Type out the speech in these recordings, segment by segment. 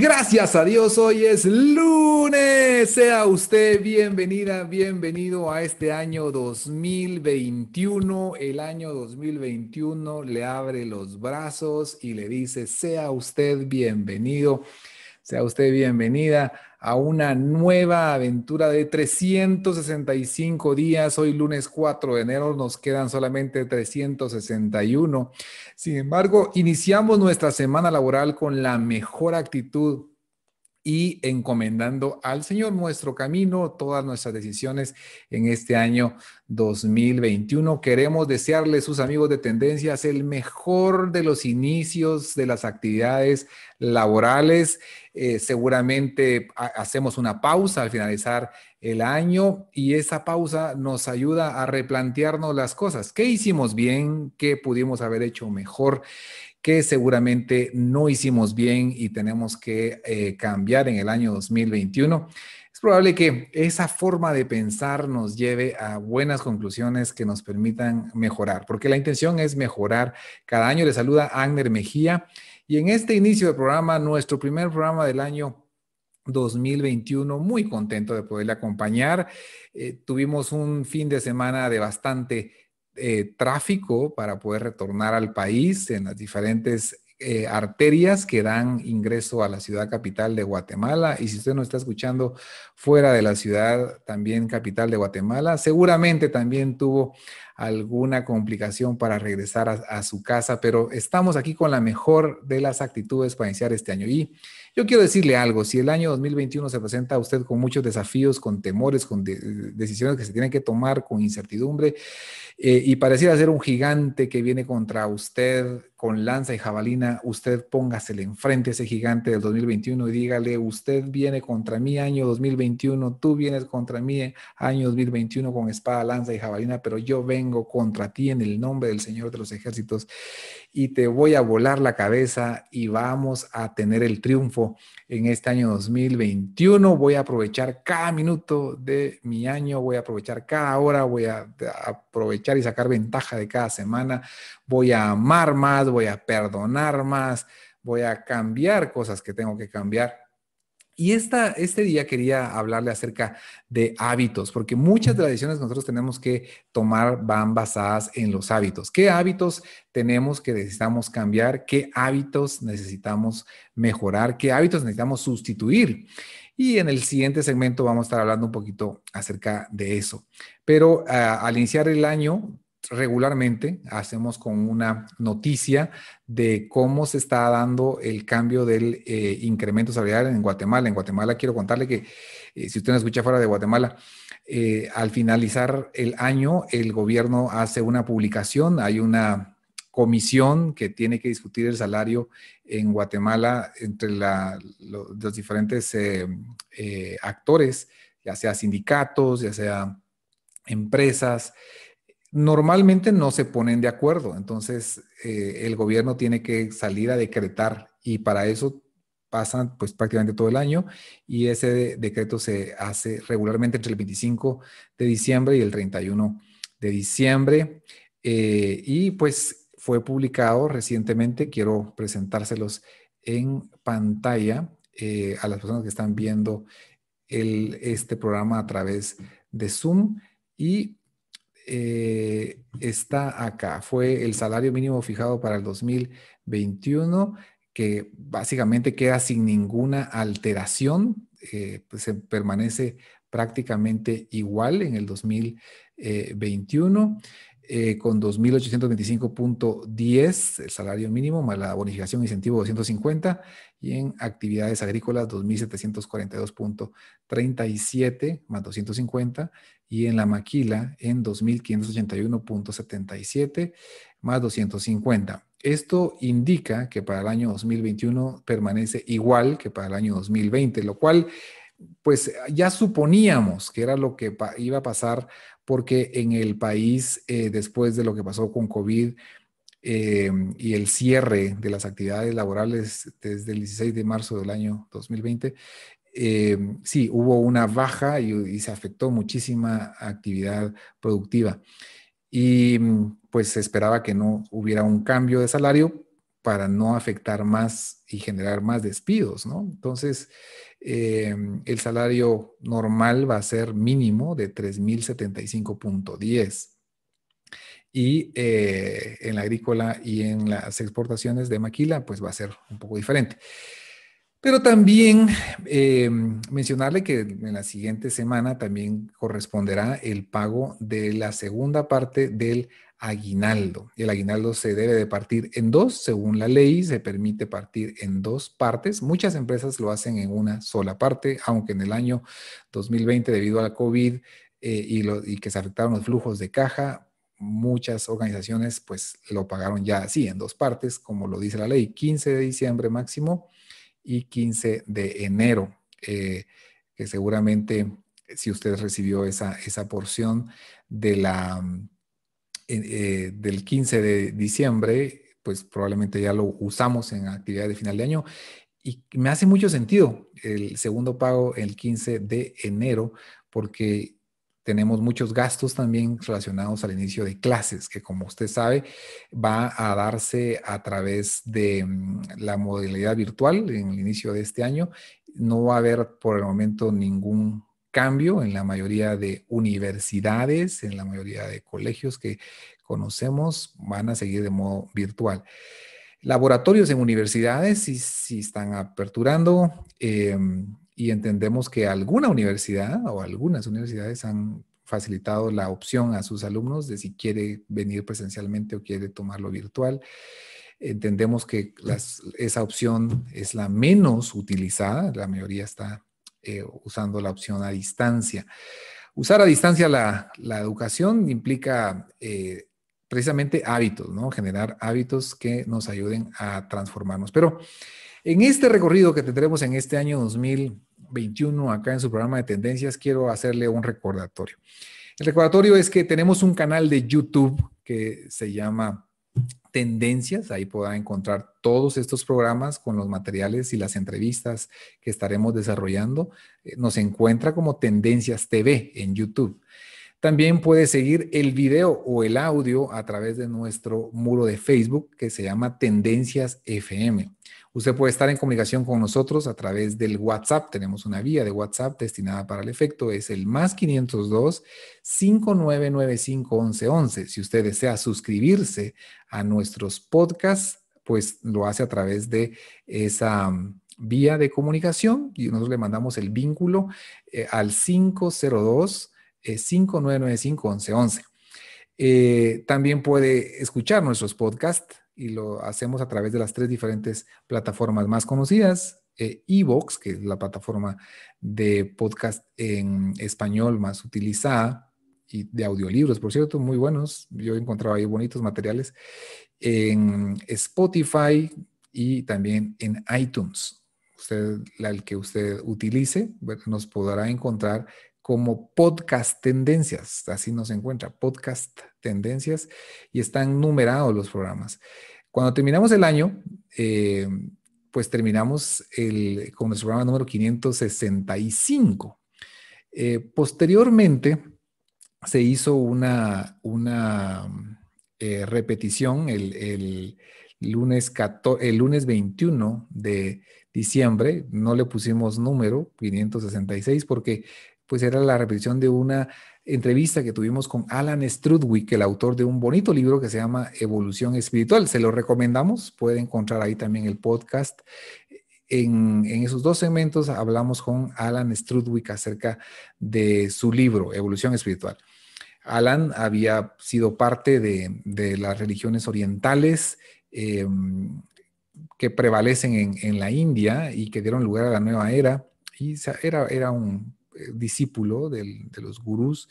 gracias a Dios, hoy es lunes. Sea usted bienvenida, bienvenido a este año 2021. El año 2021 le abre los brazos y le dice, sea usted bienvenido, sea usted bienvenida a una nueva aventura de 365 días. Hoy lunes 4 de enero nos quedan solamente 361. Sin embargo, iniciamos nuestra semana laboral con la mejor actitud y encomendando al Señor nuestro camino, todas nuestras decisiones en este año 2021. Queremos desearles, sus amigos de Tendencias, el mejor de los inicios de las actividades laborales. Eh, seguramente hacemos una pausa al finalizar el año y esa pausa nos ayuda a replantearnos las cosas. ¿Qué hicimos bien? ¿Qué pudimos haber hecho mejor? que seguramente no hicimos bien y tenemos que eh, cambiar en el año 2021. Es probable que esa forma de pensar nos lleve a buenas conclusiones que nos permitan mejorar, porque la intención es mejorar. Cada año le saluda Agner Mejía y en este inicio del programa, nuestro primer programa del año 2021. Muy contento de poderle acompañar. Eh, tuvimos un fin de semana de bastante eh, tráfico para poder retornar al país en las diferentes eh, arterias que dan ingreso a la ciudad capital de Guatemala. Y si usted nos está escuchando fuera de la ciudad, también capital de Guatemala, seguramente también tuvo alguna complicación para regresar a, su casa, pero estamos aquí con la mejor de las actitudes para iniciar este año. Y yo quiero decirle algo, si el año 2021 se presenta a usted con muchos desafíos, con temores, con decisiones que se tienen que tomar, con incertidumbre, eh, y pareciera ser un gigante que viene contra usted con lanza y jabalina, usted póngasele enfrente a ese gigante del 2021 y dígale, usted viene contra mí año 2021, tú vienes contra mí año 2021 con espada, lanza y jabalina, pero yo vengo contra ti en el nombre del Señor de los ejércitos y te voy a volar la cabeza y vamos a tener el triunfo en este año 2021. Voy a aprovechar cada minuto de mi año, voy a aprovechar cada hora, voy a aprovechar y sacar ventaja de cada semana, voy a amar más, voy a perdonar más, voy a cambiar cosas que tengo que cambiar. Y esta, este día quería hablarle acerca de hábitos, porque muchas de las decisiones que nosotros tenemos que tomar van basadas en los hábitos. ¿Qué hábitos tenemos que necesitamos cambiar? ¿Qué hábitos necesitamos mejorar? ¿Qué hábitos necesitamos sustituir? Y en el siguiente segmento vamos a estar hablando un poquito acerca de eso. Pero ah, al iniciar el año, regularmente hacemos con una noticia de cómo se está dando el cambio del eh, incremento salarial en Guatemala. En Guatemala quiero contarle que eh, si usted no escucha fuera de Guatemala, eh, al finalizar el año el gobierno hace una publicación, hay una comisión que tiene que discutir el salario en Guatemala entre los diferentes eh, eh, actores, ya sea sindicatos, ya sea empresas, normalmente no se ponen de acuerdo. Entonces, eh, el gobierno tiene que salir a decretar y para eso pasan pues prácticamente todo el año y ese decreto se hace regularmente entre el 25 de diciembre y el 31 de diciembre. y pues fue publicado recientemente, quiero presentárselos en pantalla eh, a las personas que están viendo el, este programa a través de Zoom y eh, está acá. Fue el salario mínimo fijado para el 2021 que básicamente queda sin ninguna alteración, eh, pues, se permanece prácticamente igual en el 2021. Eh, con 2.825.10, el salario mínimo, más la bonificación incentivo 250, y en actividades agrícolas 2.742.37, más 250, y en la maquila en 2.581.77, más 250. Esto indica que para el año 2021 permanece igual que para el año 2020, lo cual pues ya suponíamos que era lo que iba a pasar porque en el país, eh, después de lo que pasó con COVID eh, y el cierre de las actividades laborales desde el 16 de marzo del año 2020, eh, sí, hubo una baja y, y, se afectó muchísima actividad productiva. Y pues se esperaba que no hubiera un cambio de salario para no afectar más y generar más despidos, ¿no? Entonces, eh, el salario normal va a ser mínimo de 3.075.10. Y eh, en la agrícola y en las exportaciones de maquila, pues va a ser un poco diferente. Pero también eh, mencionarle que en la siguiente semana también corresponderá el pago de la segunda parte del aguinaldo. Y el aguinaldo se debe de partir en dos, según la ley, se permite partir en dos partes. Muchas empresas lo hacen en una sola parte, aunque en el año 2020, debido a la COVID eh, y, que se afectaron los flujos de caja, muchas organizaciones pues lo pagaron ya así, en dos partes, como lo dice la ley, 15 de diciembre máximo y 15 de enero, eh, que seguramente si usted recibió esa, esa porción de la eh, del 15 de diciembre, pues probablemente ya lo usamos en actividades de final de año. Y me hace mucho sentido el segundo pago el 15 de enero, porque tenemos muchos gastos también relacionados al inicio de clases, que como usted sabe, va a darse a través de mm, la modalidad virtual en el inicio de este año. No va a haber por el momento ningún cambio en la mayoría de universidades, en la mayoría de colegios que conocemos, van a seguir de modo virtual. Laboratorios en universidades sí, están aperturando em, y entendemos que alguna universidad o algunas universidades han facilitado la opción a sus alumnos de si quiere venir presencialmente o quiere tomarlo virtual entendemos que mm. esa opción es la menos utilizada, la mayoría está eh, usando la opción a distancia. Usar a distancia la, educación implica eh, precisamente hábitos, ¿no? Generar hábitos que nos ayuden a transformarnos. Pero en este recorrido que tendremos en este año 2021, acá en su programa de tendencias, quiero hacerle un recordatorio. El recordatorio es que tenemos un canal de YouTube que se llama tendencias, ahí podrá encontrar todos estos programas con los materiales y las entrevistas que estaremos desarrollando. Eh, nos encuentra como Tendencias TV en YouTube. También puede seguir el video o el audio a través de nuestro muro de Facebook que se llama Tendencias FM. Usted puede estar en comunicación con nosotros a través del WhatsApp. Tenemos una vía de WhatsApp destinada para el efecto. Es el más 502 5995 Si usted desea suscribirse a nuestros podcasts, pues lo hace a través de esa mm, vía de comunicación y nosotros le mandamos el vínculo eh, al 502 5995 eh, eh, también puede escuchar nuestros podcasts y lo hacemos a través de las tres diferentes plataformas más conocidas. Eh, Evox, que es la plataforma de podcast en español más utilizada y de audiolibros, por cierto, muy buenos. Yo he encontrado ahí bonitos materiales en Spotify y también en iTunes. Usted, el que usted utilice, nos podrá encontrar como podcast tendencias, así nos encuentra, podcast tendencias, y están numerados los programas. Cuando terminamos el año, eh, pues terminamos el, con nuestro programa número 565. Eh, posteriormente se hizo una, una eh, repetición el, lunes 14, el lunes 21 de diciembre. No le pusimos número 566 porque pues era la repetición de una entrevista que tuvimos con Alan Strudwick, el autor de un bonito libro que se llama Evolución Espiritual. Se lo recomendamos, puede encontrar ahí también el podcast. En, esos dos segmentos hablamos con Alan Strudwick acerca de su libro, Evolución Espiritual. Alan había sido parte de, las religiones orientales em, que prevalecen en, en la India y que dieron lugar a la nueva era. Y era, era un eh, discípulo de los gurús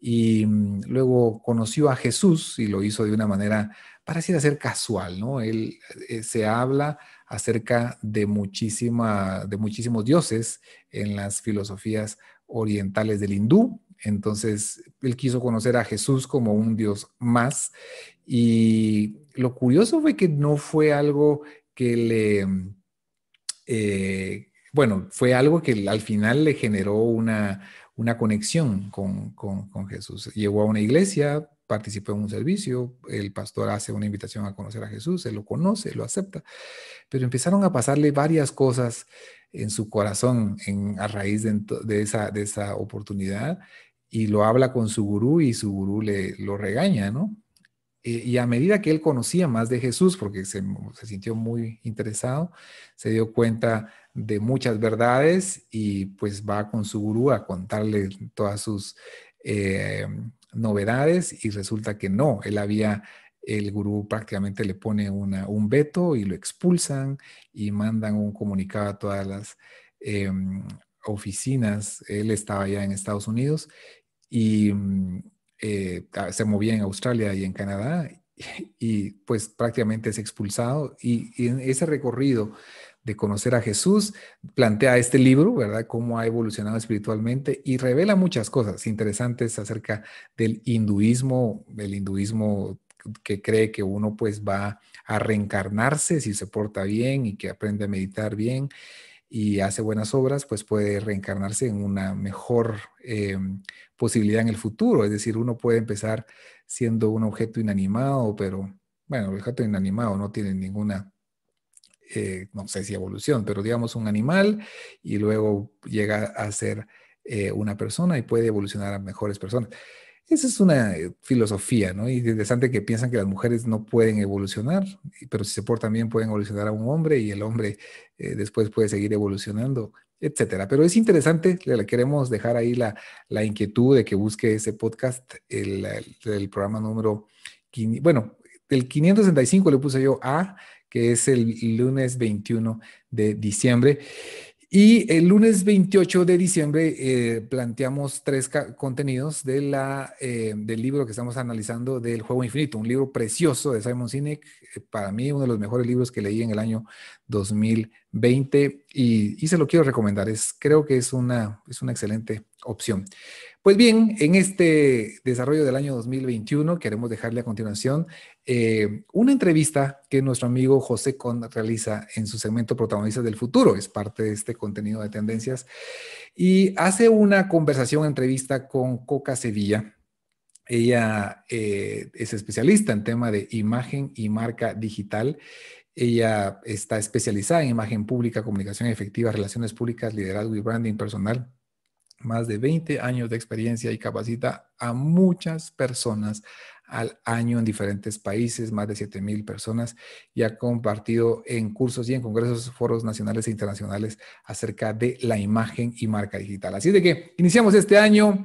y mm, luego conoció a Jesús y lo hizo de una manera, pareciera ser casual, ¿no? Él eh, se habla acerca de, muchísima, de muchísimos dioses en las filosofías orientales del hindú. Entonces, él quiso conocer a Jesús como un dios más. Y lo curioso fue que no fue algo que le... Mm, eh, bueno, fue algo que al final le generó una, conexión con, con, Jesús. Llegó a una iglesia, participó en un servicio, el pastor hace una invitación a conocer a Jesús, él lo conoce, lo acepta, pero empezaron a pasarle varias cosas en su corazón a raíz de, esa, de esa oportunidad y lo habla con su gurú y su gurú le lo regaña, ¿no? Eh, y a medida que él conocía más de Jesús, porque se, sintió muy interesado, se dio cuenta de muchas verdades y pues va con su gurú a contarle todas sus eh, novedades y resulta que no, él había, el gurú prácticamente le pone una, un veto y lo expulsan y mandan un comunicado a todas las eh, oficinas, él estaba ya en Estados Unidos y mm, eh, ah, se movía en Australia y en Canadá y, pues prácticamente es expulsado y, en ese recorrido de conocer a Jesús plantea este libro, ¿verdad? Cómo ha evolucionado espiritualmente y revela muchas cosas interesantes acerca del hinduismo, del hinduismo que cree que uno pues va a reencarnarse si se porta bien y que aprende a meditar bien y hace buenas obras, pues puede reencarnarse en una mejor em, posibilidad en el futuro. Es decir, uno puede empezar siendo un objeto inanimado, pero bueno, el objeto inanimado no tiene ninguna, eh, no sé si evolución, pero digamos un animal y luego llega a ser eh, una persona y puede evolucionar a mejores personas. Esa es una eh, filosofía, ¿no? interesante que piensan que las mujeres no pueden evolucionar, pero si se portan bien pueden evolucionar a un hombre y el hombre eh, después puede seguir evolucionando, etcétera. Pero es interesante, le queremos dejar ahí la, inquietud de que busque ese podcast, el, programa número, bueno, el 565 le puse yo A, que es el lunes 21 de diciembre. Y el lunes 28 de diciembre eh, planteamos tres contenidos de la, eh, del libro que estamos analizando del Juego Infinito, un libro precioso de Simon Sinek, eh, para mí uno de los mejores libros que leí en el año 2020 y, se lo quiero recomendar, es, creo que es una, es una excelente opción. Pues bien, en este desarrollo del año 2021 queremos dejarle a continuación eh, una entrevista que nuestro amigo José Con realiza en su segmento Protagonistas del Futuro, es parte de este contenido de tendencias, y hace una conversación, entrevista con Coca Sevilla. Ella eh, es especialista en tema de imagen y marca digital ella está especializada en imagen pública, comunicación efectiva, relaciones públicas, liderazgo y branding personal más de 20 años de experiencia y capacita a muchas personas al año en diferentes países, más de 7 mil personas, y ha compartido en cursos y en congresos, foros nacionales e internacionales acerca de la imagen y marca digital. Así de que iniciamos este año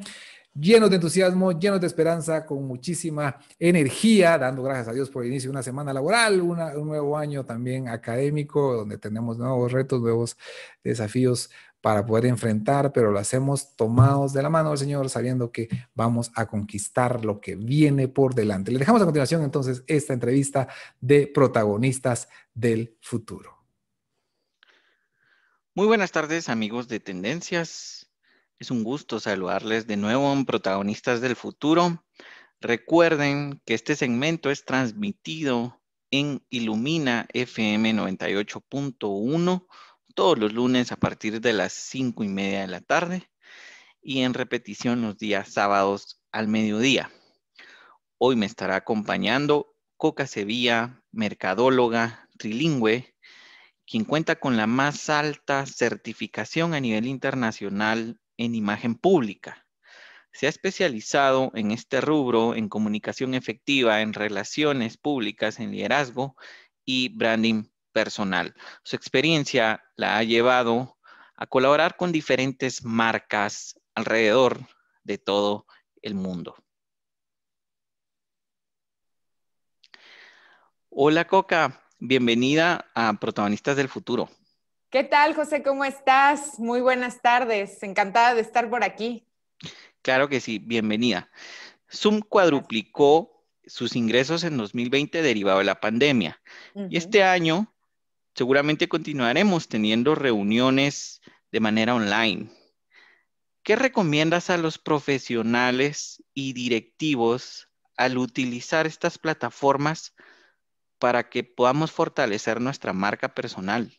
llenos de entusiasmo, llenos de esperanza, con muchísima energía, dando gracias a Dios por el inicio de una semana laboral, un nuevo año también académico, donde tenemos nuevos retos, nuevos desafíos, para poder enfrentar, pero lo hacemos tomados de la mano del Señor, sabiendo que vamos a conquistar lo que viene por delante. Le dejamos a continuación entonces esta entrevista de protagonistas del futuro. Muy buenas tardes amigos de Tendencias. Es un gusto saludarles de nuevo en Protagonistas del Futuro. Recuerden que este segmento es transmitido en Ilumina FM 98.1 todos los lunes a partir de las cinco y media de la tarde y en repetición los días sábados al mediodía. Hoy me estará acompañando Coca Sevilla, mercadóloga trilingüe, quien cuenta con la más alta certificación a nivel internacional en imagen pública. Se ha especializado en este rubro, en comunicación efectiva, en relaciones públicas, en liderazgo y branding personal. Su experiencia la ha llevado a colaborar con diferentes marcas alrededor de todo el mundo. Hola Coca, bienvenida a Protagonistas del Futuro. ¿Qué tal José? ¿Cómo estás? Muy buenas tardes, encantada de estar por aquí. Claro que sí, bienvenida. Zoom cuadruplicó sus ingresos en 2020 derivado de la pandemia y este año seguramente continuaremos teniendo reuniones de manera online. ¿Qué recomiendas a los profesionales y directivos al utilizar estas plataformas para que podamos fortalecer nuestra marca personal?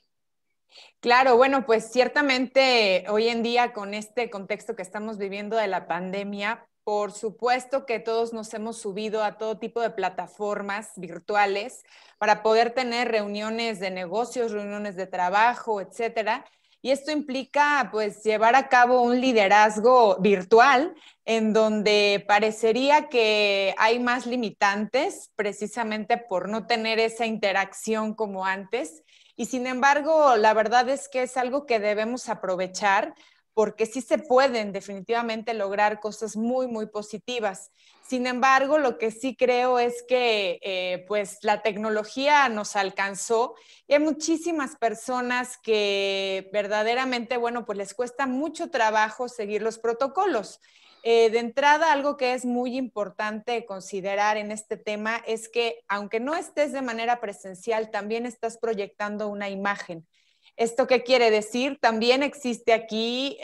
Claro, bueno, pues ciertamente hoy en día con este contexto que estamos viviendo de la pandemia, por supuesto que todos nos hemos subido a todo tipo de plataformas virtuales para poder tener reuniones de negocios, reuniones de trabajo, etcétera. Y esto implica pues llevar a cabo un liderazgo virtual en donde parecería que hay más limitantes precisamente por no tener esa interacción como antes. Y sin embargo, la verdad es que es algo que debemos aprovechar porque sí se pueden definitivamente lograr cosas muy, muy positivas. Sin embargo, lo que sí creo es que eh, pues la tecnología nos alcanzó y hay muchísimas personas que verdaderamente, bueno, pues les cuesta mucho trabajo seguir los protocolos. Eh, de entrada, algo que es muy importante considerar en este tema es que aunque no estés de manera presencial, también estás proyectando una imagen. ¿Esto qué quiere decir? También existe aquí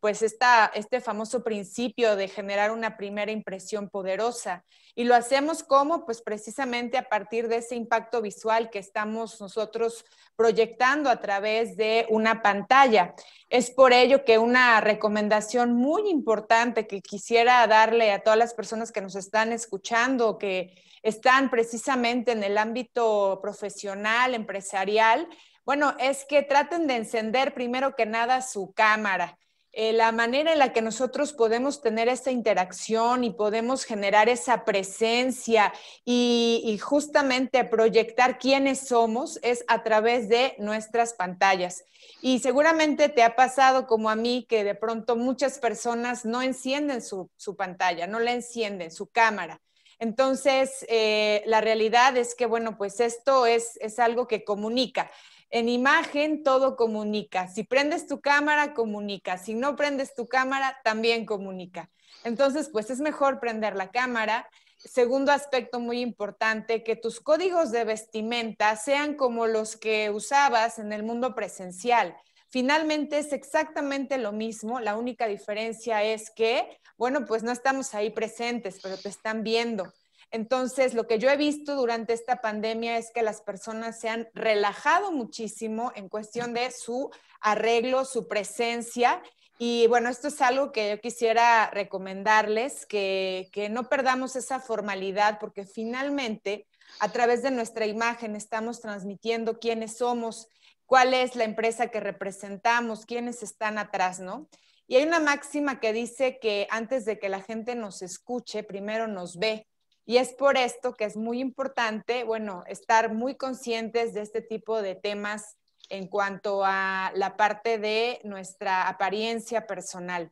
pues esta, este famoso principio de generar una primera impresión poderosa. Y lo hacemos como, pues precisamente a partir de ese impacto visual que estamos nosotros proyectando a través de una pantalla. Es por ello que una recomendación muy importante que quisiera darle a todas las personas que nos están escuchando, que están precisamente en el ámbito profesional, empresarial, bueno, es que traten de encender primero que nada su cámara. Eh, la manera en la que nosotros podemos tener esa interacción y podemos generar esa presencia y, justamente proyectar quiénes somos es a través de nuestras pantallas. Y seguramente te ha pasado como a mí que de pronto muchas personas no encienden su, pantalla, no la encienden, su cámara. Entonces, eh, la realidad es que, bueno, pues esto es, es algo que comunica. En imagen todo comunica. Si prendes tu cámara, comunica. Si no prendes tu cámara, también comunica. Entonces, pues es mejor prender la cámara. Segundo aspecto muy importante, que tus códigos de vestimenta sean como los que usabas en el mundo presencial. Finalmente es exactamente lo mismo, la única diferencia es que, bueno, pues no estamos ahí presentes, pero te están viendo. Entonces, lo que yo he visto durante esta pandemia es que las personas se han relajado muchísimo en cuestión de su arreglo, su presencia. Y bueno, esto es algo que yo quisiera recomendarles, que, no perdamos esa formalidad, porque finalmente a través de nuestra imagen estamos transmitiendo quiénes somos, cuál es la empresa que representamos, quiénes están atrás, ¿no? Y hay una máxima que dice que antes de que la gente nos escuche, primero nos ve. Y es por esto que es muy importante, bueno, estar muy conscientes de este tipo de temas en cuanto a la parte de nuestra apariencia personal.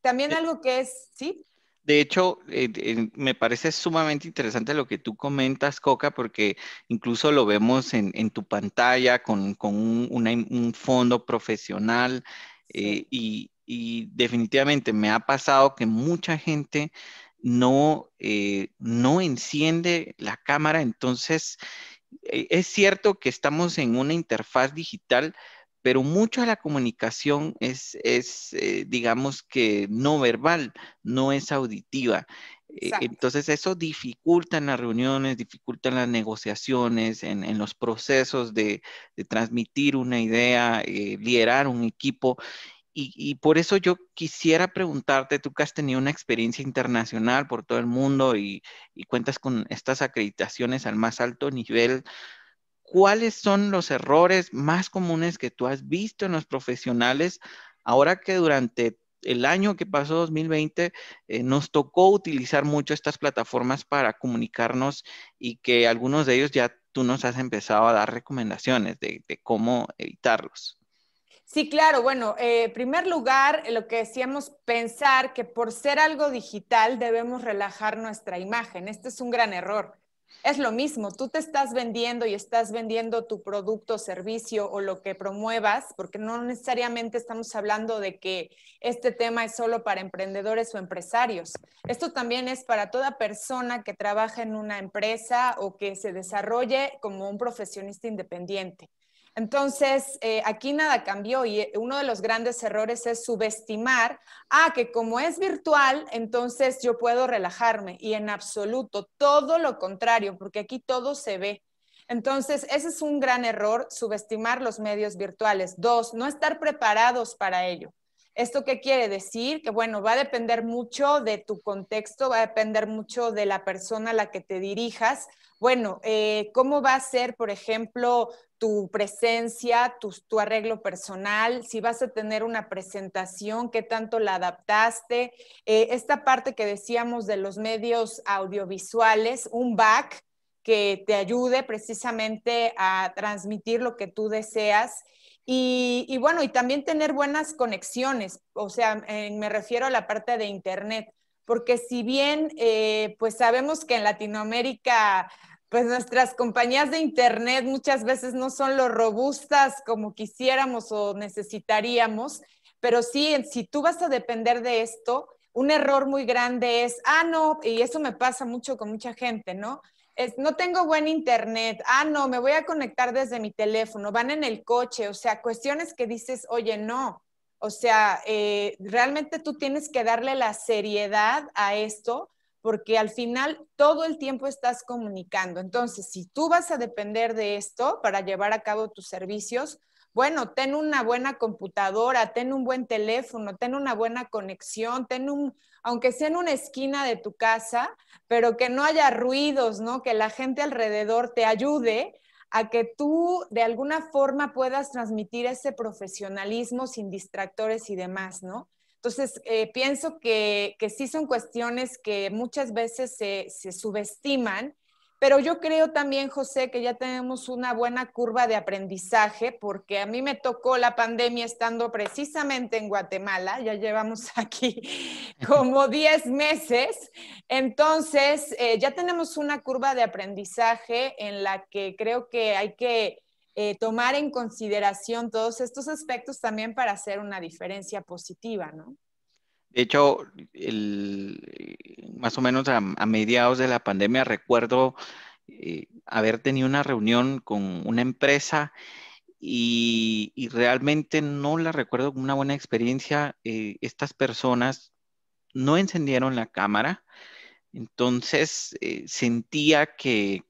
También eh, algo que es, ¿sí? De hecho, eh, me parece sumamente interesante lo que tú comentas, Coca, porque incluso lo vemos en, tu pantalla con, un, fondo profesional eh, y, y definitivamente me ha pasado que mucha gente no, eh, no enciende la cámara. Entonces, eh, es cierto que estamos en una interfaz digital, pero mucha de la comunicación es, eh, digamos que no verbal, no es auditiva. E, entonces eso dificulta en las reuniones, dificulta en las negociaciones, en, los procesos de, de, transmitir una idea, liderar un equipo y, por eso yo quisiera preguntarte, tú que has tenido una experiencia internacional por todo el mundo y, cuentas con estas acreditaciones al más alto nivel, ¿cuáles son los errores más comunes que tú has visto en los profesionales ahora que durante el año que pasó 2020 eh, nos tocó utilizar mucho estas plataformas para comunicarnos y que algunos de ellos ya tú nos has empezado a dar recomendaciones de cómo evitarlos. Sí, claro. Bueno, eh, en primer lugar, lo que decíamos, pensar que por ser algo digital debemos relajar nuestra imagen. Este es un gran error. Es lo mismo, tú te estás vendiendo y estás vendiendo tu producto, servicio o lo que promuevas, porque no necesariamente estamos hablando de que este tema es solo para emprendedores o empresarios. Esto también es para toda persona que trabaja en una empresa o que se desarrolle como un profesionista independiente. Entonces, eh, aquí nada cambió y eh, uno de los grandes errores es subestimar, ah, que como es virtual, entonces yo puedo relajarme y en absoluto, todo lo contrario, porque aquí todo se ve. Entonces, ese es un gran error, subestimar los medios virtuales. Dos, no estar preparados para ello. ¿Esto qué quiere decir? Que bueno, va a depender mucho de tu contexto, va a depender mucho de la persona a la que te dirijas, bueno, eh, ¿cómo va a ser, por ejemplo, tu presencia, tu, arreglo personal, si vas a tener una presentación, qué tanto la adaptaste, eh, esta parte que decíamos de los medios audiovisuales, un back que te ayude precisamente a transmitir lo que tú deseas. Y, bueno, y también tener buenas conexiones, o sea, me refiero a la parte de Internet porque si bien eh, pues sabemos que en Latinoamérica pues nuestras compañías de Internet muchas veces no son lo robustas como quisiéramos o necesitaríamos, pero sí, si tú vas a depender de esto, un error muy grande es, ah, no, y eso me pasa mucho con mucha gente, ¿no? Es, no tengo buen internet, ah, no, me voy a conectar desde mi teléfono, van en el coche, o sea, cuestiones que dices, oye, no, o sea, eh, realmente tú tienes que darle la seriedad a esto porque al final todo el tiempo estás comunicando. Entonces, si tú vas a depender de esto para llevar a cabo tus servicios, bueno, ten una buena computadora, ten un buen teléfono, ten una buena conexión, ten un, aunque sea en una esquina de tu casa, pero que no haya ruidos, ¿no? Que la gente alrededor te ayude a que tú de alguna forma puedas transmitir ese profesionalismo sin distractores y demás, ¿no? Entonces, eh, pienso que, que, sí son cuestiones que muchas veces se subestiman pero yo creo también, José, que ya tenemos una buena curva de aprendizaje, porque a mí me tocó la pandemia estando precisamente en Guatemala, ya llevamos aquí como 10 meses, entonces eh, ya tenemos una curva de aprendizaje en la que creo que hay que eh, tomar en consideración todos estos aspectos también para hacer una diferencia positiva, ¿no? De hecho, eh, más o menos a, mediados de la pandemia recuerdo eh, haber tenido una reunión con una empresa y, realmente no la recuerdo como una buena experiencia. Eh, estas personas no encendieron la cámara, entonces sentía que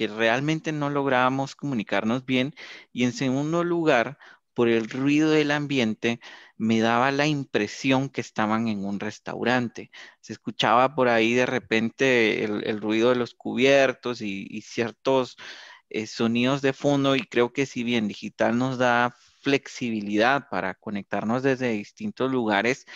realmente no lográbamos comunicarnos bien y en segundo lugar, por el ruido del ambiente, me daba la impresión que estaban en un restaurante. Se escuchaba por ahí de repente el, ruido de los cubiertos y, ciertos eh, sonidos de fondo y creo que si bien digital nos da flexibilidad para conectarnos desde distintos lugares,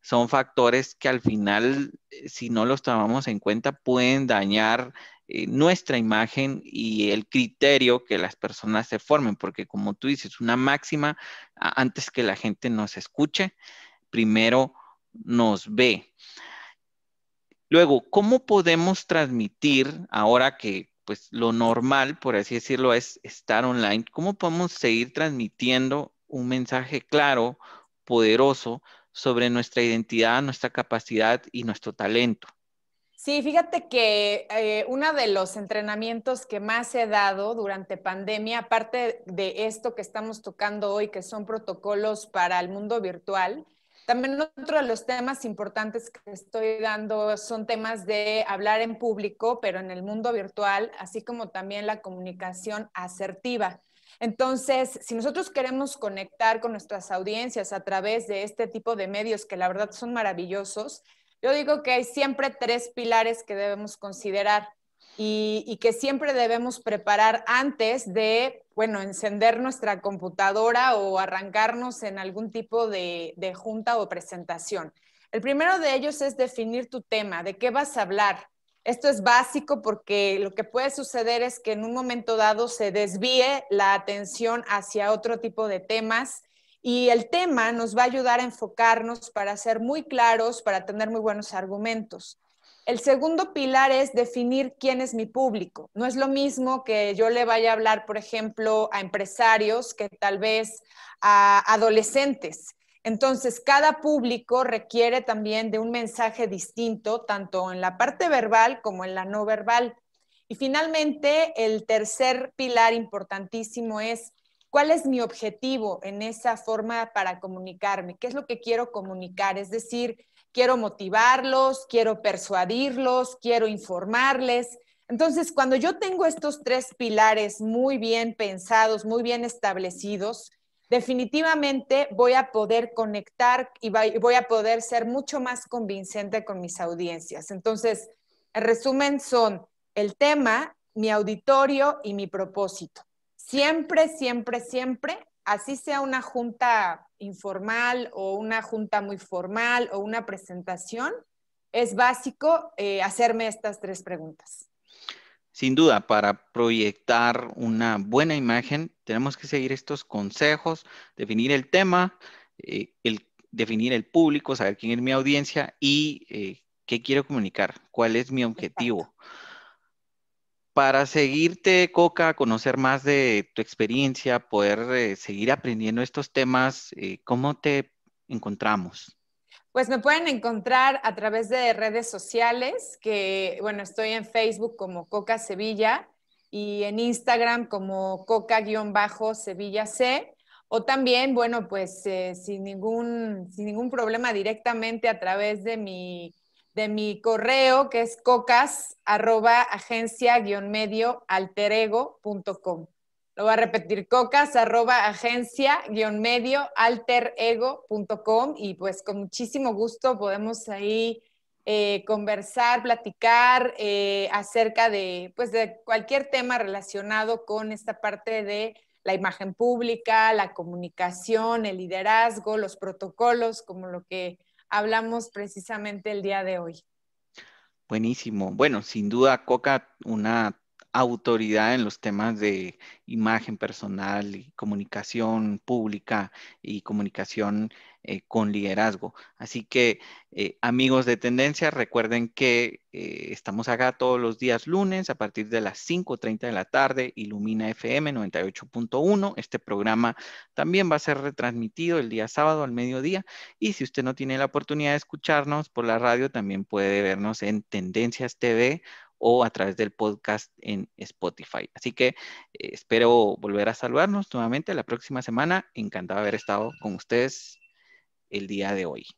son factores que al final, eh, si no los tomamos en cuenta, pueden dañar eh, nuestra imagen y el criterio que las personas se formen, porque como tú dices, una máxima, antes que la gente nos escuche, primero nos ve. Luego, ¿cómo podemos transmitir ahora que pues lo normal, por así decirlo, es estar online? ¿Cómo podemos seguir transmitiendo un mensaje claro, poderoso sobre nuestra identidad, nuestra capacidad y nuestro talento? Sí, fíjate que eh, uno de los entrenamientos que más he dado durante pandemia, aparte de esto que estamos tocando hoy, que son protocolos para el mundo virtual, también otro de los temas importantes que estoy dando son temas de hablar en público, pero en el mundo virtual, así como también la comunicación asertiva. Entonces, si nosotros queremos conectar con nuestras audiencias a través de este tipo de medios que la verdad son maravillosos, yo digo que hay siempre tres pilares que debemos considerar y, que siempre debemos preparar antes de, bueno, encender nuestra computadora o arrancarnos en algún tipo de, de junta o presentación. El primero de ellos es definir tu tema, de qué vas a hablar, esto es básico porque lo que puede suceder es que en un momento dado se desvíe la atención hacia otro tipo de temas y el tema nos va a ayudar a enfocarnos para ser muy claros, para tener muy buenos argumentos. El segundo pilar es definir quién es mi público. No es lo mismo que yo le vaya a hablar, por ejemplo, a empresarios que tal vez a adolescentes. Entonces, cada público requiere también de un mensaje distinto, tanto en la parte verbal como en la no verbal. Y finalmente, el tercer pilar importantísimo es ¿Cuál es mi objetivo en esa forma para comunicarme? ¿Qué es lo que quiero comunicar? Es decir, quiero motivarlos, quiero persuadirlos, quiero informarles. Entonces, cuando yo tengo estos tres pilares muy bien pensados, muy bien establecidos, definitivamente voy a poder conectar y voy a poder ser mucho más convincente con mis audiencias. Entonces, el resumen son el tema, mi auditorio y mi propósito siempre, siempre, siempre, así sea una junta informal o una junta muy formal o una presentación, es básico eh, hacerme estas tres preguntas. Sin duda, para proyectar una buena imagen, tenemos que seguir estos consejos, definir el tema, eh, definir el público, saber quién es mi audiencia y eh, qué quiero comunicar, cuál es mi objetivo para seguirte, Coca, conocer más de tu experiencia, poder eh, seguir aprendiendo estos temas, eh, ¿cómo te encontramos? Pues me pueden encontrar a través de redes sociales, que bueno, estoy en Facebook como Coca Sevilla y en Instagram como Coca-Sevilla C. O también, bueno, pues eh, sin, ningún, sin ningún problema directamente a través de mi de mi correo que es cocas arroba agencia guión medio Lo voy a repetir, cocas arroba agencia guión medio y pues con muchísimo gusto podemos ahí eh, conversar, platicar eh, acerca de, pues de cualquier tema relacionado con esta parte de la imagen pública, la comunicación, el liderazgo, los protocolos, como lo que hablamos precisamente el día de hoy. Buenísimo. Bueno, sin duda, Coca, una autoridad en los temas de imagen personal y comunicación pública y comunicación eh, con liderazgo. Así que, eh, amigos de Tendencia, recuerden que eh, estamos acá todos los días lunes a partir de las 5.30 de la tarde, Ilumina FM 98.1. Este programa también va a ser retransmitido el día sábado al mediodía. Y si usted no tiene la oportunidad de escucharnos por la radio, también puede vernos en Tendencias TV o a través del podcast en Spotify. Así que espero volver a saludarnos nuevamente la próxima semana. Encantado de haber estado con ustedes el día de hoy.